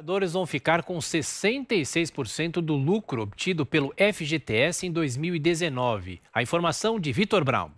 Trabalhadores vão ficar com 66% do lucro obtido pelo FGTS em 2019. A informação de Vitor Brown.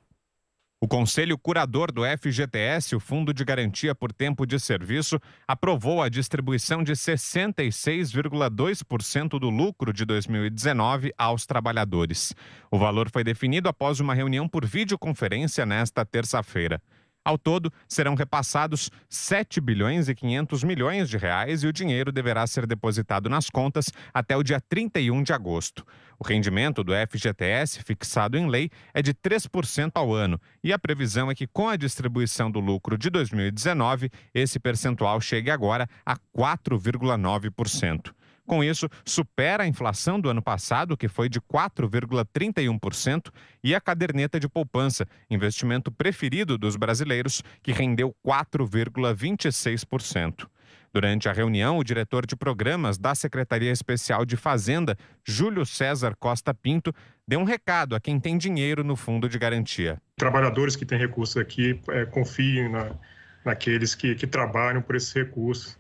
O Conselho Curador do FGTS, o Fundo de Garantia por Tempo de Serviço, aprovou a distribuição de 66,2% do lucro de 2019 aos trabalhadores. O valor foi definido após uma reunião por videoconferência nesta terça-feira. Ao todo, serão repassados 7 bilhões e 500 milhões de reais e o dinheiro deverá ser depositado nas contas até o dia 31 de agosto. O rendimento do FGTS, fixado em lei, é de 3% ao ano e a previsão é que, com a distribuição do lucro de 2019, esse percentual chegue agora a 4,9%. Com isso, supera a inflação do ano passado, que foi de 4,31%, e a caderneta de poupança, investimento preferido dos brasileiros, que rendeu 4,26%. Durante a reunião, o diretor de programas da Secretaria Especial de Fazenda, Júlio César Costa Pinto, deu um recado a quem tem dinheiro no fundo de garantia. Trabalhadores que têm recursos aqui, é, confiem na, naqueles que, que trabalham por esses recursos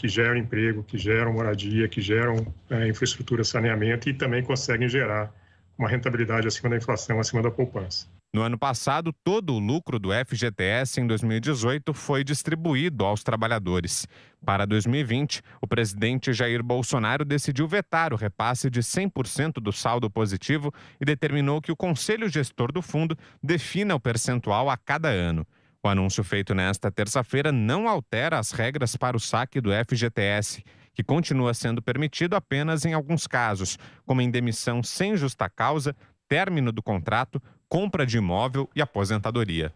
que geram emprego, que geram moradia, que geram é, infraestrutura, saneamento e também conseguem gerar uma rentabilidade acima da inflação, acima da poupança. No ano passado, todo o lucro do FGTS em 2018 foi distribuído aos trabalhadores. Para 2020, o presidente Jair Bolsonaro decidiu vetar o repasse de 100% do saldo positivo e determinou que o conselho gestor do fundo defina o percentual a cada ano. O anúncio feito nesta terça-feira não altera as regras para o saque do FGTS, que continua sendo permitido apenas em alguns casos, como em demissão sem justa causa, término do contrato, compra de imóvel e aposentadoria.